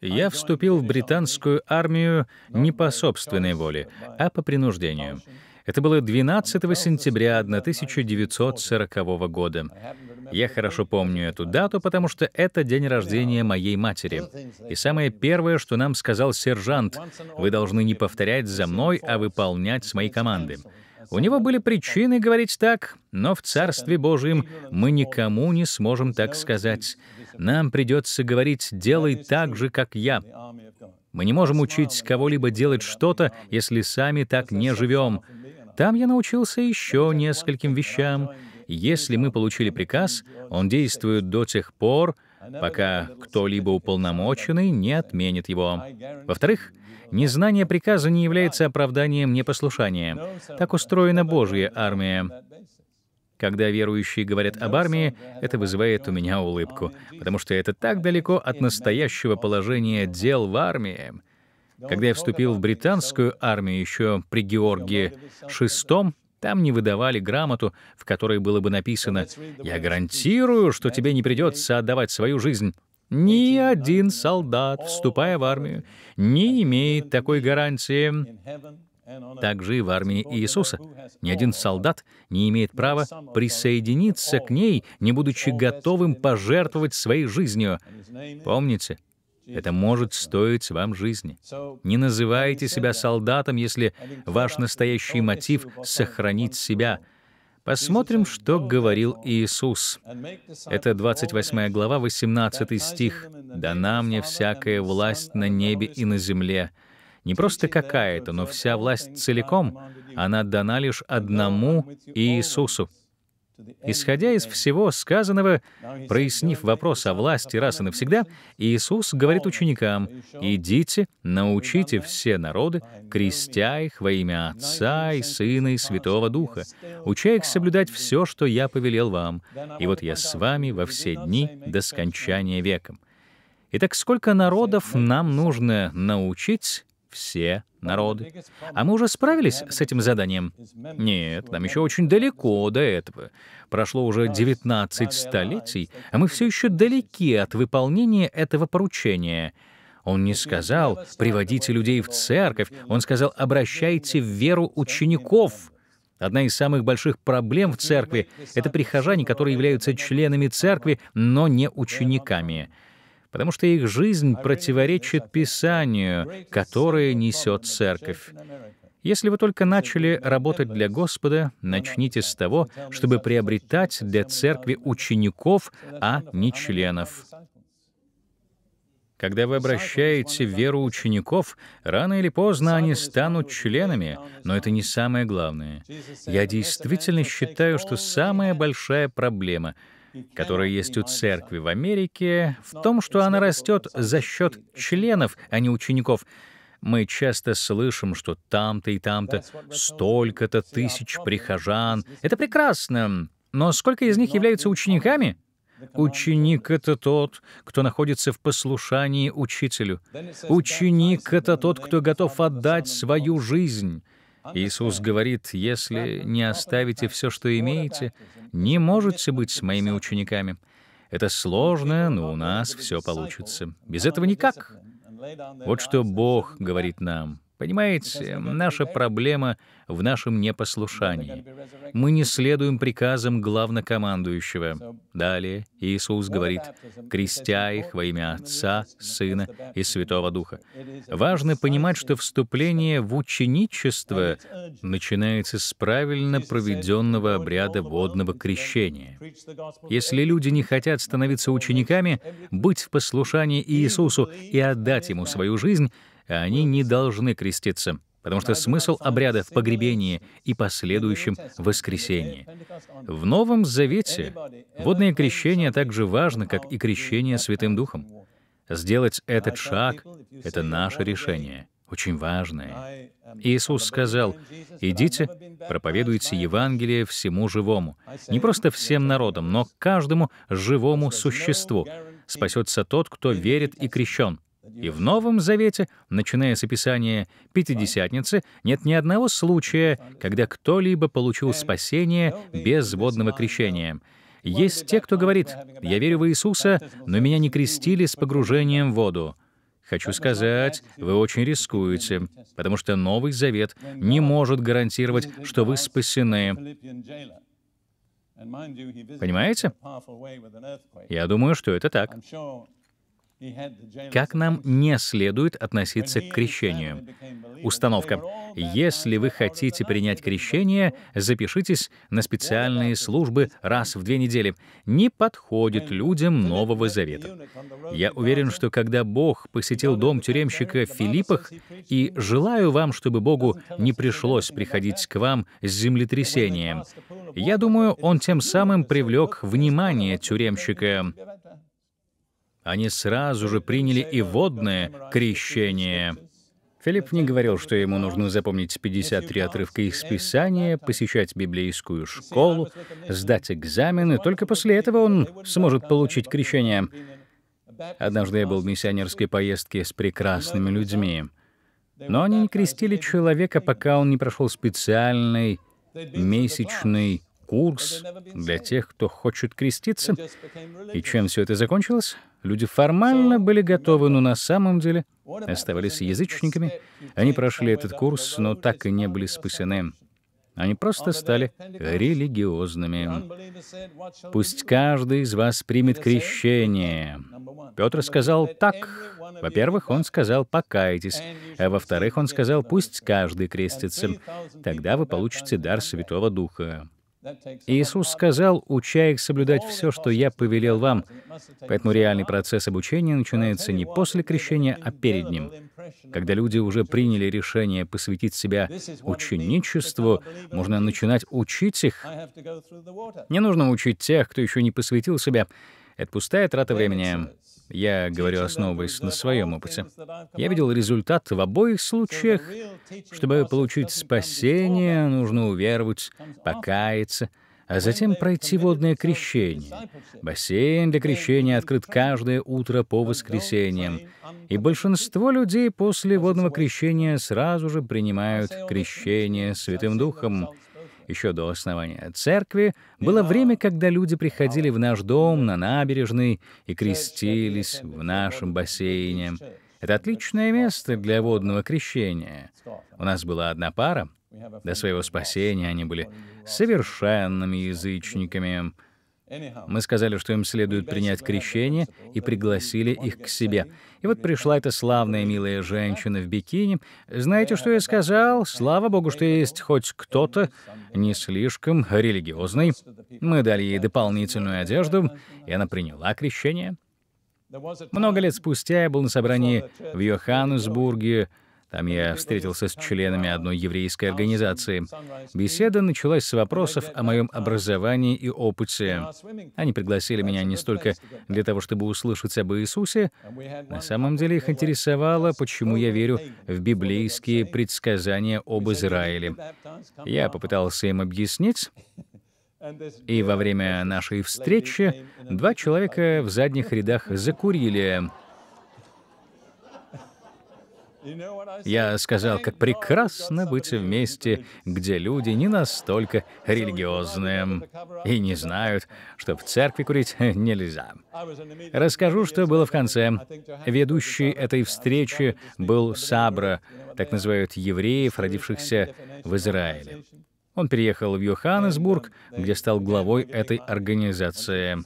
Я вступил в британскую армию не по собственной воле, а по принуждению. Это было 12 сентября 1940 года. Я хорошо помню эту дату, потому что это день рождения моей матери. И самое первое, что нам сказал сержант, вы должны не повторять за мной, а выполнять с моей команды. У него были причины говорить так, но в Царстве Божьем мы никому не сможем так сказать. Нам придется говорить «делай так же, как я». Мы не можем учить кого-либо делать что-то, если сами так не живем. Там я научился еще нескольким вещам. Если мы получили приказ, он действует до тех пор, пока кто-либо уполномоченный не отменит его. Во-вторых, Незнание приказа не является оправданием непослушания. Так устроена Божья армия. Когда верующие говорят об армии, это вызывает у меня улыбку, потому что это так далеко от настоящего положения дел в армии. Когда я вступил в британскую армию еще при Георгии VI, там не выдавали грамоту, в которой было бы написано «Я гарантирую, что тебе не придется отдавать свою жизнь». Ни один солдат, вступая в армию, не имеет такой гарантии. Также и в армии Иисуса. Ни один солдат не имеет права присоединиться к ней, не будучи готовым пожертвовать своей жизнью. Помните, это может стоить вам жизни. Не называйте себя солдатом, если ваш настоящий мотив — сохранить себя — Посмотрим, что говорил Иисус. Это 28 глава, 18 стих. «Дана мне всякая власть на небе и на земле». Не просто какая-то, но вся власть целиком, она дана лишь одному Иисусу. Исходя из всего сказанного, прояснив вопрос о власти раз и навсегда, Иисус говорит ученикам, «Идите, научите все народы, крестя их во имя Отца и Сына и Святого Духа, уча их соблюдать все, что Я повелел вам, и вот Я с вами во все дни до скончания веком». Итак, сколько народов нам нужно научить, все народы. А мы уже справились с этим заданием? Нет, нам еще очень далеко до этого. Прошло уже 19 столетий, а мы все еще далеки от выполнения этого поручения. Он не сказал «приводите людей в церковь», он сказал «обращайте в веру учеников». Одна из самых больших проблем в церкви — это прихожане, которые являются членами церкви, но не учениками потому что их жизнь противоречит Писанию, которое несет Церковь. Если вы только начали работать для Господа, начните с того, чтобы приобретать для Церкви учеников, а не членов. Когда вы обращаете веру учеников, рано или поздно они станут членами, но это не самое главное. Я действительно считаю, что самая большая проблема — которая есть у церкви в Америке, в том, что она растет за счет членов, а не учеников. Мы часто слышим, что там-то и там-то столько-то тысяч прихожан. Это прекрасно, но сколько из них являются учениками? Ученик — это тот, кто находится в послушании учителю. Ученик — это тот, кто готов отдать свою жизнь. Иисус говорит, если не оставите все, что имеете, не можете быть с моими учениками. Это сложно, но у нас все получится. Без этого никак. Вот что Бог говорит нам. Понимаете, наша проблема в нашем непослушании. Мы не следуем приказам главнокомандующего. Далее Иисус говорит, «Крестя их во имя Отца, Сына и Святого Духа». Важно понимать, что вступление в ученичество начинается с правильно проведенного обряда водного крещения. Если люди не хотят становиться учениками, быть в послушании Иисусу и отдать Ему свою жизнь — а они не должны креститься, потому что смысл обряда в погребении и последующем воскресении. В Новом Завете водное крещение так же важно, как и крещение Святым Духом. Сделать этот шаг — это наше решение, очень важное. Иисус сказал, «Идите, проповедуйте Евангелие всему живому, не просто всем народам, но каждому живому существу. Спасется тот, кто верит и крещен, и в Новом Завете, начиная с описания Пятидесятницы, нет ни одного случая, когда кто-либо получил спасение без водного крещения. Есть те, кто говорит, «Я верю в Иисуса, но меня не крестили с погружением в воду». Хочу сказать, вы очень рискуете, потому что Новый Завет не может гарантировать, что вы спасены. Понимаете? Я думаю, что это так. Как нам не следует относиться к крещению? Установка. Если вы хотите принять крещение, запишитесь на специальные службы раз в две недели. Не подходит людям Нового Завета. Я уверен, что когда Бог посетил дом тюремщика в Филиппах, и желаю вам, чтобы Богу не пришлось приходить к вам с землетрясением, я думаю, он тем самым привлек внимание тюремщика они сразу же приняли и водное крещение. Филипп не говорил, что ему нужно запомнить 53 отрывка из Писания, посещать библейскую школу, сдать экзамены. Только после этого он сможет получить крещение. Однажды я был в миссионерской поездке с прекрасными людьми. Но они не крестили человека, пока он не прошел специальный месячный курс для тех, кто хочет креститься. И чем все это закончилось? Люди формально были готовы, но на самом деле оставались язычниками. Они прошли этот курс, но так и не были спасены. Они просто стали религиозными. Пусть каждый из вас примет крещение. Петр сказал так. Во-первых, он сказал «покайтесь», а во-вторых, он сказал «пусть каждый крестится». Тогда вы получите дар Святого Духа. Иисус сказал, уча их соблюдать все, что я повелел вам. Поэтому реальный процесс обучения начинается не после крещения, а перед ним. Когда люди уже приняли решение посвятить себя ученичеству, можно начинать учить их. Не нужно учить тех, кто еще не посвятил себя. Это пустая трата времени. Я говорю, основываясь на своем опыте. Я видел результат в обоих случаях. Чтобы получить спасение, нужно уверовать, покаяться, а затем пройти водное крещение. Бассейн для крещения открыт каждое утро по воскресеньям, и большинство людей после водного крещения сразу же принимают крещение Святым Духом — еще до основания церкви, было время, когда люди приходили в наш дом на набережной и крестились в нашем бассейне. Это отличное место для водного крещения. У нас была одна пара. До своего спасения они были совершенными язычниками — мы сказали, что им следует принять крещение, и пригласили их к себе. И вот пришла эта славная милая женщина в бикини. Знаете, что я сказал? Слава богу, что есть хоть кто-то не слишком религиозный. Мы дали ей дополнительную одежду, и она приняла крещение. Много лет спустя я был на собрании в Йоханнесбурге, там я встретился с членами одной еврейской организации. Беседа началась с вопросов о моем образовании и опыте. Они пригласили меня не столько для того, чтобы услышать об Иисусе. На самом деле их интересовало, почему я верю в библейские предсказания об Израиле. Я попытался им объяснить, и во время нашей встречи два человека в задних рядах закурили. Я сказал, как прекрасно быть вместе, где люди не настолько религиозные и не знают, что в церкви курить нельзя. Расскажу, что было в конце. Ведущий этой встречи был Сабра, так называют евреев, родившихся в Израиле. Он переехал в Йоханнесбург, где стал главой этой организации.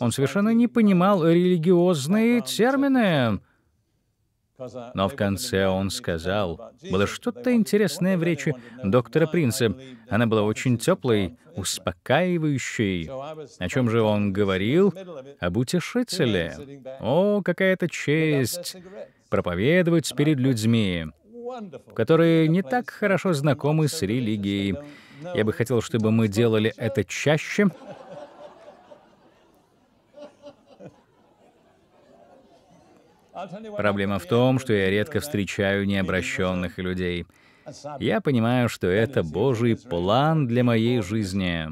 Он совершенно не понимал религиозные термины. Но в конце он сказал, было что-то интересное в речи доктора Принца. Она была очень теплой, успокаивающей. О чем же он говорил? Об утешителе. О, какая-то честь проповедовать перед людьми, которые не так хорошо знакомы с религией. Я бы хотел, чтобы мы делали это чаще, Проблема в том, что я редко встречаю необращенных людей. Я понимаю, что это Божий план для моей жизни.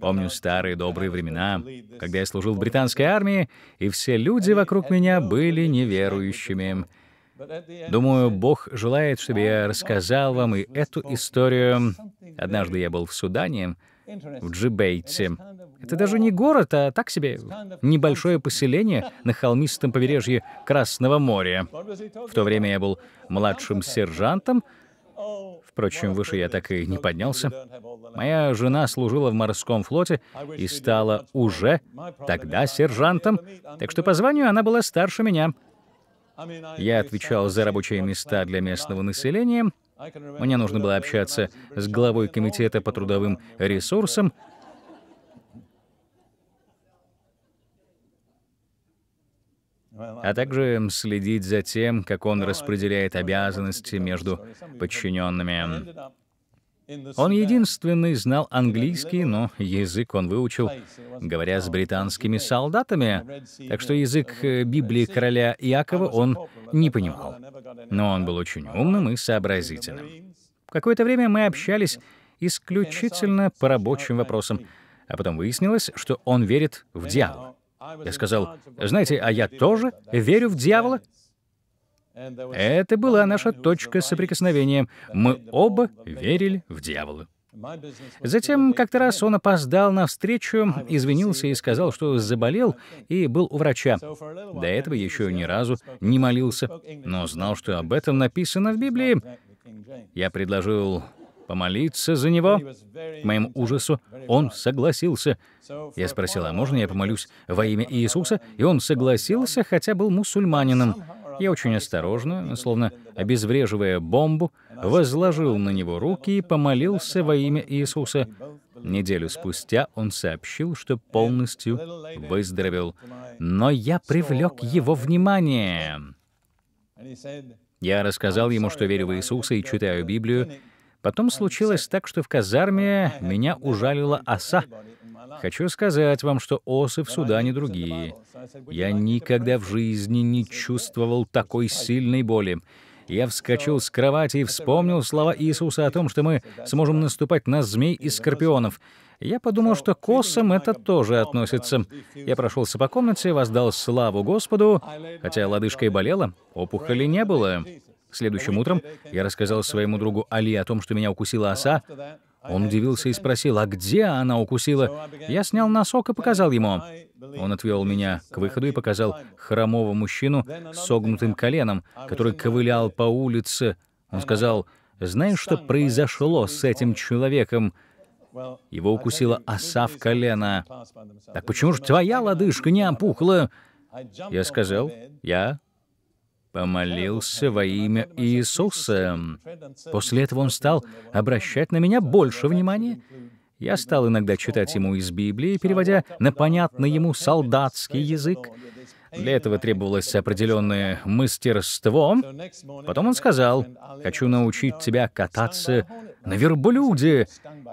Помню старые добрые времена, когда я служил в британской армии, и все люди вокруг меня были неверующими. Думаю, Бог желает, чтобы я рассказал вам и эту историю. Однажды я был в Судане, в Джибейте. Это даже не город, а так себе небольшое поселение на холмистом побережье Красного моря. В то время я был младшим сержантом, Впрочем, выше я так и не поднялся. Моя жена служила в морском флоте и стала уже тогда сержантом, так что по званию она была старше меня. Я отвечал за рабочие места для местного населения. Мне нужно было общаться с главой комитета по трудовым ресурсам, а также следить за тем, как он распределяет обязанности между подчиненными. Он единственный знал английский, но язык он выучил, говоря с британскими солдатами, так что язык э, Библии короля Иакова он не понимал. Но он был очень умным и сообразительным. Какое-то время мы общались исключительно по рабочим вопросам, а потом выяснилось, что он верит в дьявола. Я сказал, знаете, а я тоже верю в дьявола. Это была наша точка соприкосновения. Мы оба верили в дьявола. Затем как-то раз он опоздал на встречу, извинился и сказал, что заболел и был у врача. До этого еще ни разу не молился, но знал, что об этом написано в Библии. Я предложил помолиться за него. К моему ужасу он согласился. Я спросила, можно я помолюсь во имя Иисуса? И он согласился, хотя был мусульманином. Я очень осторожно, словно обезвреживая бомбу, возложил на него руки и помолился во имя Иисуса. Неделю спустя он сообщил, что полностью выздоровел. Но я привлек его внимание. Я рассказал ему, что верю в Иисуса и читаю Библию, Потом случилось так, что в казарме меня ужалила оса. Хочу сказать вам, что осы в Судане другие. Я никогда в жизни не чувствовал такой сильной боли. Я вскочил с кровати и вспомнил слова Иисуса о том, что мы сможем наступать на змей и скорпионов. Я подумал, что к осам это тоже относится. Я прошелся по комнате, воздал славу Господу, хотя лодыжка и болела, опухоли не было. Следующим утром я рассказал своему другу Али о том, что меня укусила оса. Он удивился и спросил, а где она укусила? Я снял носок и показал ему. Он отвел меня к выходу и показал хромого мужчину с согнутым коленом, который ковылял по улице. Он сказал, знаешь, что произошло с этим человеком? Его укусила оса в колено. Так почему же твоя лодыжка не опухла? Я сказал, я помолился во имя Иисуса. После этого он стал обращать на меня больше внимания. Я стал иногда читать ему из Библии, переводя на понятный ему солдатский язык. Для этого требовалось определенное мастерство. Потом он сказал, «Хочу научить тебя кататься на верблюде».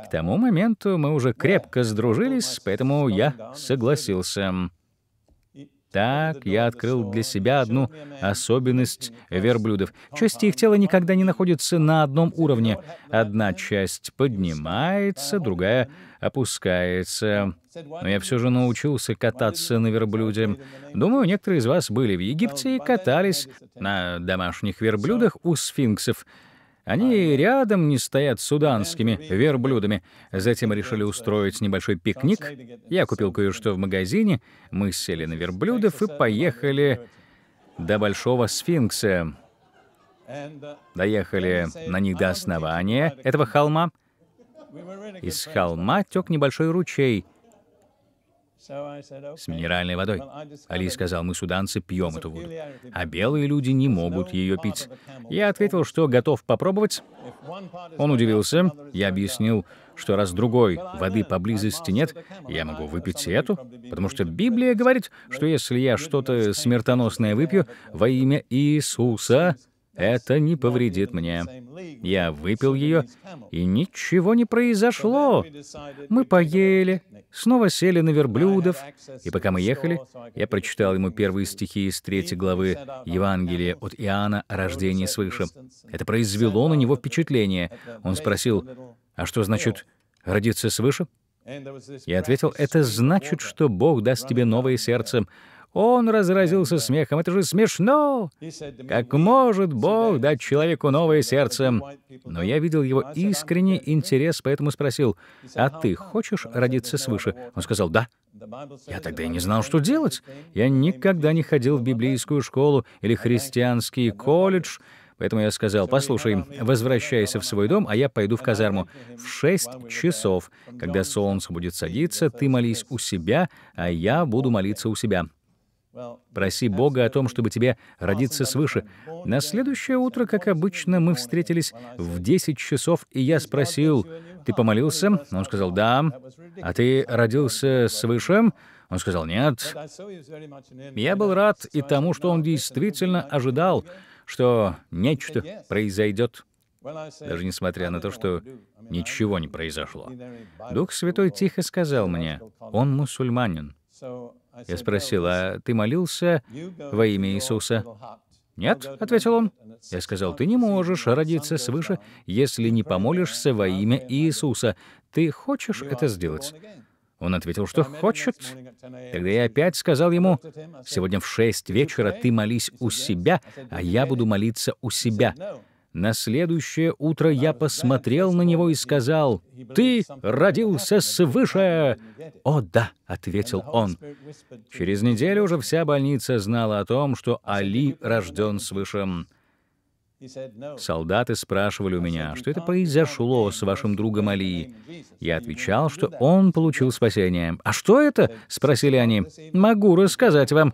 К тому моменту мы уже крепко сдружились, поэтому я согласился. Так я открыл для себя одну особенность верблюдов. Части их тела никогда не находятся на одном уровне. Одна часть поднимается, другая опускается. Но я все же научился кататься на верблюде. Думаю, некоторые из вас были в Египте и катались на домашних верблюдах у сфинксов. Они рядом не стоят с суданскими верблюдами. Затем решили устроить небольшой пикник. Я купил кое-что в магазине, мы сели на верблюдов и поехали до Большого Сфинкса. Доехали на них до основания этого холма. Из холма тек небольшой ручей с минеральной водой. Али сказал, мы, суданцы, пьем эту воду, а белые люди не могут ее пить. Я ответил, что готов попробовать. Он удивился. Я объяснил, что раз другой воды поблизости нет, я могу выпить эту, потому что Библия говорит, что если я что-то смертоносное выпью во имя Иисуса, это не повредит мне. Я выпил ее, и ничего не произошло. Мы поели, снова сели на верблюдов, и пока мы ехали, я прочитал ему первые стихи из третьей главы Евангелия от Иоанна о рождении свыше. Это произвело на него впечатление. Он спросил, «А что значит родиться свыше?» Я ответил, это значит, что Бог даст тебе новое сердце. Он разразился смехом. Это же смешно! Как может Бог дать человеку новое сердце? Но я видел его искренний интерес, поэтому спросил, «А ты хочешь родиться свыше?» Он сказал, «Да». Я тогда и не знал, что делать. Я никогда не ходил в библейскую школу или христианский колледж. Поэтому я сказал, послушай, возвращайся в свой дом, а я пойду в казарму. В шесть часов, когда солнце будет садиться, ты молись у себя, а я буду молиться у себя. Проси Бога о том, чтобы тебе родиться свыше. На следующее утро, как обычно, мы встретились в 10 часов, и я спросил, «Ты помолился?» Он сказал, «Да». «А ты родился свыше?» Он сказал, «Нет». Я был рад и тому, что он действительно ожидал, что нечто произойдет, даже несмотря на то, что ничего не произошло. Дух Святой тихо сказал мне, он мусульманин. Я спросил, а ты молился во имя Иисуса? «Нет», — ответил он. Я сказал, «Ты не можешь родиться свыше, если не помолишься во имя Иисуса. Ты хочешь это сделать?» Он ответил, что хочет. Тогда я опять сказал ему, «Сегодня в шесть вечера ты молись у себя, а я буду молиться у себя». На следующее утро я посмотрел на него и сказал, «Ты родился свыше!» «О да», — ответил он. Через неделю уже вся больница знала о том, что Али рожден свыше. Солдаты спрашивали у меня, что это произошло с вашим другом Али. Я отвечал, что он получил спасение. «А что это?» — спросили они. «Могу рассказать вам».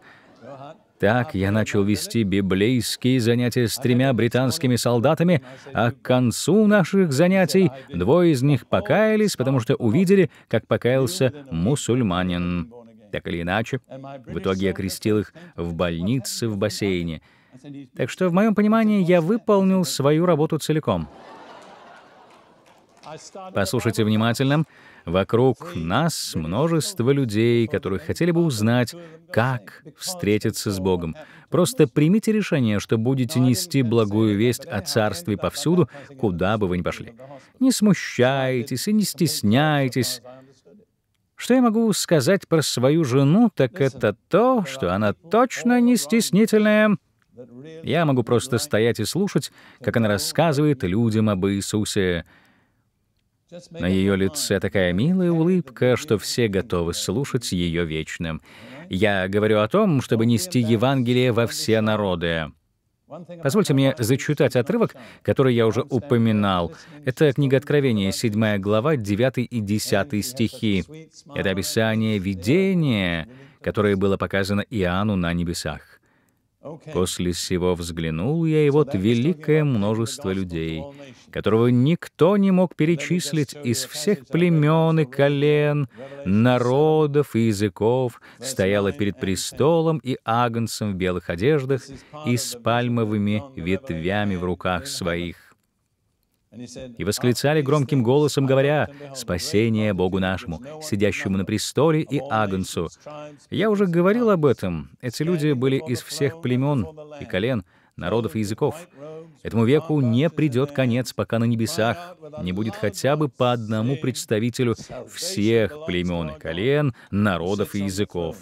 Так uh, я начал вести библейские занятия с тремя британскими солдатами, а к концу наших занятий двое из них покаялись, потому что увидели, как покаялся мусульманин. Так или иначе, в итоге я крестил их в больнице в бассейне — так что, в моем понимании, я выполнил свою работу целиком. Послушайте внимательно. Вокруг нас множество людей, которые хотели бы узнать, как встретиться с Богом. Просто примите решение, что будете нести благую весть о Царстве повсюду, куда бы вы ни пошли. Не смущайтесь и не стесняйтесь. Что я могу сказать про свою жену, так это то, что она точно не стеснительная. Я могу просто стоять и слушать, как она рассказывает людям об Иисусе. На ее лице такая милая улыбка, что все готовы слушать ее вечным. Я говорю о том, чтобы нести Евангелие во все народы. Позвольте мне зачитать отрывок, который я уже упоминал. Это книга Откровения, 7 глава, 9 и 10 стихи. Это описание видения, которое было показано Иоанну на небесах. После сего взглянул я, и вот великое множество людей, которого никто не мог перечислить из всех племен и колен, народов и языков, стояло перед престолом и агнцем в белых одеждах и с пальмовыми ветвями в руках своих и восклицали громким голосом, говоря, «Спасение Богу нашему, сидящему на престоле и Агнцу». Я уже говорил об этом. Эти люди были из всех племен и колен, народов и языков. Этому веку не придет конец, пока на небесах не будет хотя бы по одному представителю всех племен и колен, народов и языков.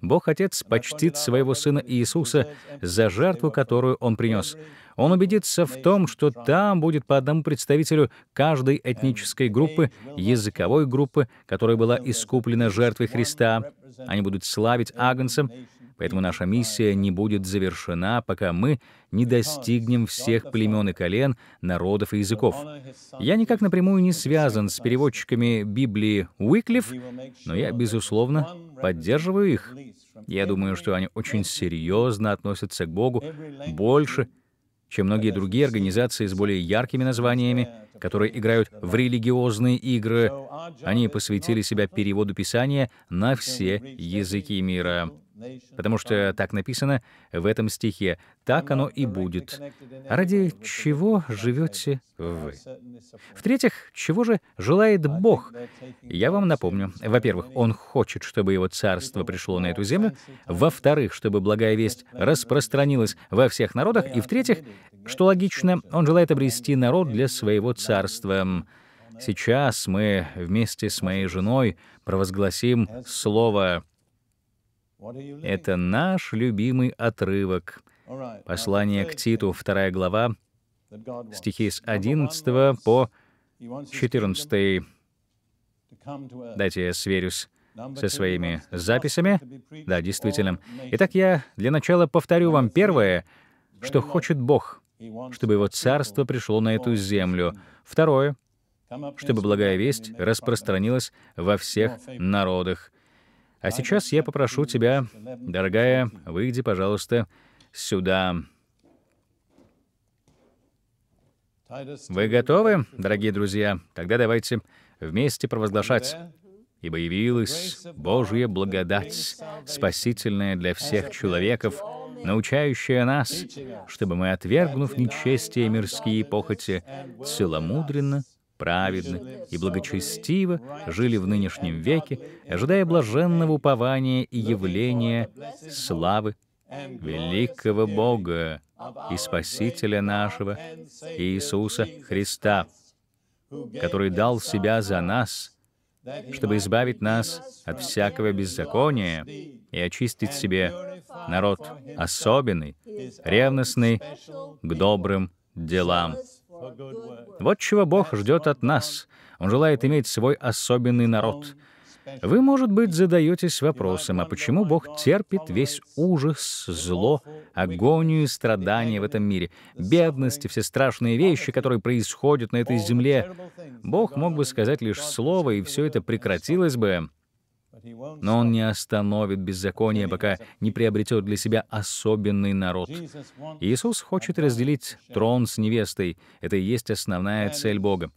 Бог Отец почтит своего Сына Иисуса за жертву, которую Он принес. Он убедится в том, что там будет по одному представителю каждой этнической группы, языковой группы, которая была искуплена жертвой Христа. Они будут славить Агнца. Поэтому наша миссия не будет завершена, пока мы не достигнем всех племен и колен, народов и языков. Я никак напрямую не связан с переводчиками Библии Уиклиф, но я, безусловно, поддерживаю их. Я думаю, что они очень серьезно относятся к Богу, больше, чем многие другие организации с более яркими названиями, которые играют в религиозные игры. Они посвятили себя переводу Писания на все языки мира. Потому что так написано в этом стихе, так оно и будет. Ради чего живете вы? В-третьих, чего же желает Бог? Я вам напомню. Во-первых, Он хочет, чтобы Его Царство пришло на эту землю. Во-вторых, чтобы благая весть распространилась во всех народах. И в-третьих, что логично, Он желает обрести народ для своего Царства. Сейчас мы вместе с моей женой провозгласим слово это наш любимый отрывок. Послание к Титу, 2 глава, стихи с 11 по 14. Дайте я сверюсь со своими записями. Да, действительно. Итак, я для начала повторю вам первое, что хочет Бог, чтобы Его Царство пришло на эту землю. Второе, чтобы благая весть распространилась во всех народах. А сейчас я попрошу тебя, дорогая, выйди, пожалуйста, сюда. Вы готовы, дорогие друзья? Тогда давайте вместе провозглашать. Ибо явилась Божья благодать, спасительная для всех человеков, научающая нас, чтобы мы, отвергнув нечестие мирские похоти, целомудренно праведны и благочестиво жили в нынешнем веке, ожидая блаженного упования и явления славы великого Бога и Спасителя нашего Иисуса Христа, который дал Себя за нас, чтобы избавить нас от всякого беззакония и очистить себе народ особенный, ревностный к добрым делам. Вот чего Бог ждет от нас. Он желает иметь свой особенный народ. Вы, может быть, задаетесь вопросом, а почему Бог терпит весь ужас, зло, агонию и страдания в этом мире, бедность и все страшные вещи, которые происходят на этой земле? Бог мог бы сказать лишь слово, и все это прекратилось бы. Но он не остановит беззаконие, пока не приобретет для себя особенный народ. Иисус хочет разделить трон с невестой. Это и есть основная цель Бога.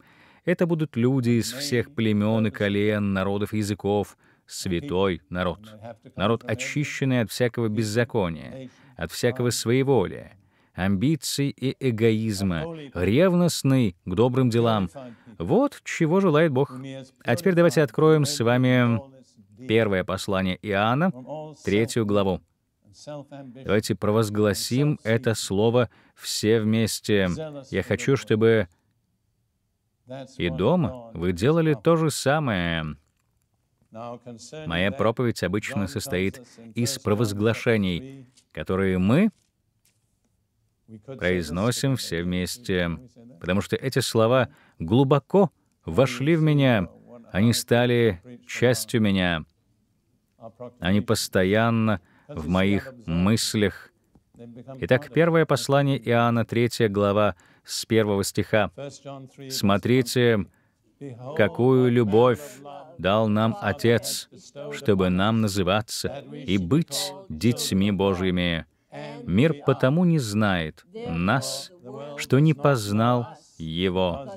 Это будут люди из всех племен и колен, народов и языков, святой народ. Народ, очищенный от всякого беззакония, от всякого своеволия, амбиций и эгоизма, ревностный к добрым делам. Вот чего желает Бог. А теперь давайте откроем с вами первое послание Иоанна, третью главу. Давайте провозгласим это слово все вместе. Я хочу, чтобы и дома вы делали то же самое. Моя проповедь обычно состоит из провозглашений, которые мы произносим все вместе, потому что эти слова глубоко вошли в меня, они стали частью меня. Они постоянно в моих мыслях. Итак, первое послание Иоанна, 3 глава, с первого стиха. «Смотрите, какую любовь дал нам Отец, чтобы нам называться и быть детьми Божьими. Мир потому не знает нас, что не познал Его.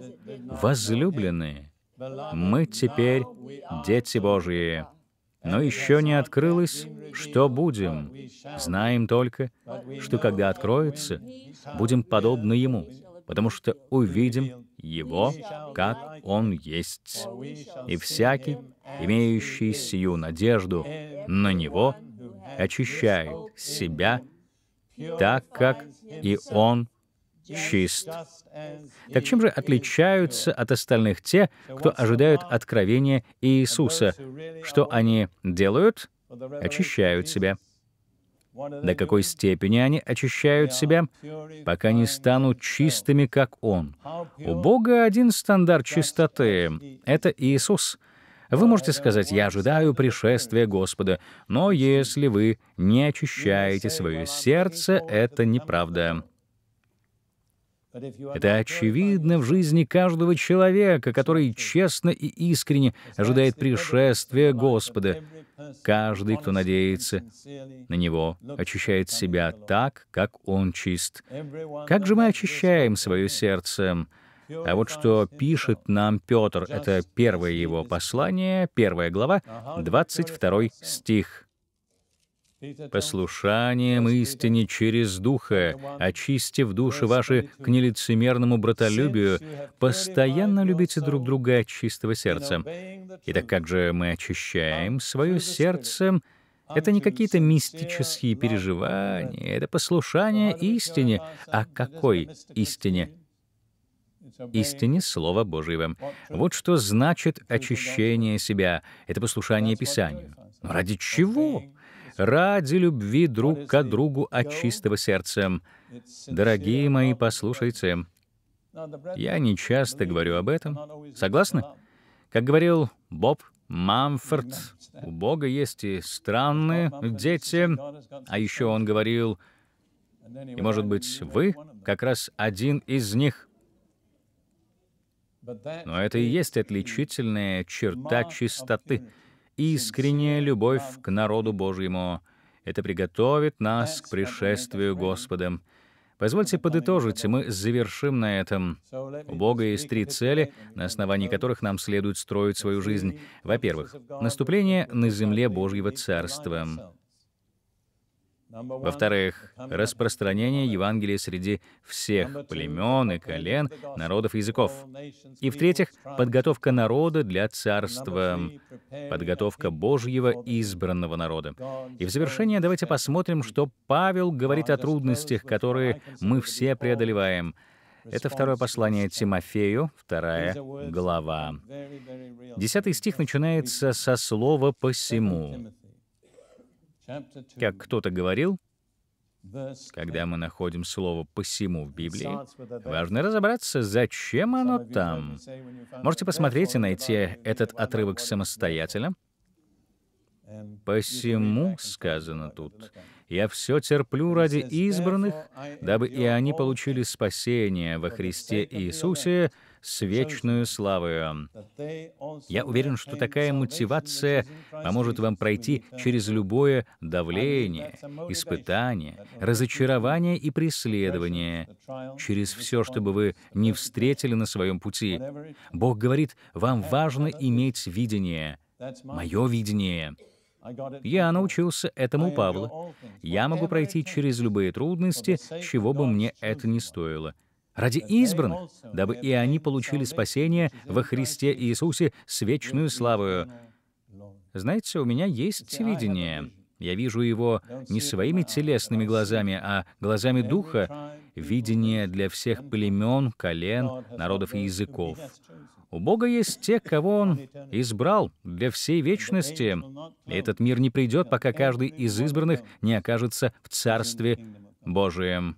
Возлюбленные, мы теперь дети Божьи. Но еще не открылось, что будем. Знаем только, что когда откроется, будем подобны Ему, потому что увидим Его, как Он есть. И всякий, имеющий сию надежду на Него, очищает себя, так как и Он чист. Так чем же отличаются от остальных те, кто ожидают откровения Иисуса? Что они делают? Очищают себя. До какой степени они очищают себя, пока не станут чистыми, как Он? У Бога один стандарт чистоты — это Иисус — вы можете сказать, «Я ожидаю пришествия Господа», но если вы не очищаете свое сердце, это неправда. Это очевидно в жизни каждого человека, который честно и искренне ожидает пришествия Господа. Каждый, кто надеется на Него, очищает себя так, как Он чист. Как же мы очищаем свое сердце? А вот что пишет нам Петр, это первое его послание, первая глава, 22 стих послушанием истине через Духа, очистив души ваши к нелицемерному братолюбию, постоянно любите друг друга от чистого сердца. Итак, как же мы очищаем свое сердце? Это не какие-то мистические переживания, это послушание истине. А какой истине? истине Слова Божьего. Вот что значит очищение себя. Это послушание Писанию. Но ради чего? ради любви друг к другу от чистого сердца. Дорогие мои, послушайте. Я не часто говорю об этом. Согласны? Как говорил Боб Мамфорд, у Бога есть и странные дети. А еще он говорил, и, может быть, вы как раз один из них. Но это и есть отличительная черта чистоты — искренняя любовь к народу Божьему. Это приготовит нас к пришествию Господа. Позвольте подытожить, мы завершим на этом. У Бога есть три цели, на основании которых нам следует строить свою жизнь. Во-первых, наступление на земле Божьего Царства. Во-вторых, распространение Евангелия среди всех племен и колен, народов и языков. И в-третьих, подготовка народа для царства, подготовка Божьего избранного народа. И в завершение давайте посмотрим, что Павел говорит о трудностях, которые мы все преодолеваем. Это второе послание Тимофею, вторая глава. Десятый стих начинается со слова «посему». Как кто-то говорил, когда мы находим слово «посему» в Библии, важно разобраться, зачем оно там. Можете посмотреть и найти этот отрывок самостоятельно. «Посему» сказано тут. «Я все терплю ради избранных, дабы и они получили спасение во Христе Иисусе с вечную славою. Я уверен, что такая мотивация поможет вам пройти через любое давление, испытание, разочарование и преследование, через все, чтобы вы не встретили на своем пути. Бог говорит, вам важно иметь видение, мое видение. Я научился этому у Я могу пройти через любые трудности, чего бы мне это ни стоило ради избранных, дабы и они получили спасение во Христе Иисусе с вечную славою. Знаете, у меня есть видение. Я вижу его не своими телесными глазами, а глазами Духа, видение для всех племен, колен, народов и языков. У Бога есть те, кого Он избрал для всей вечности. И этот мир не придет, пока каждый из избранных не окажется в Царстве Божием.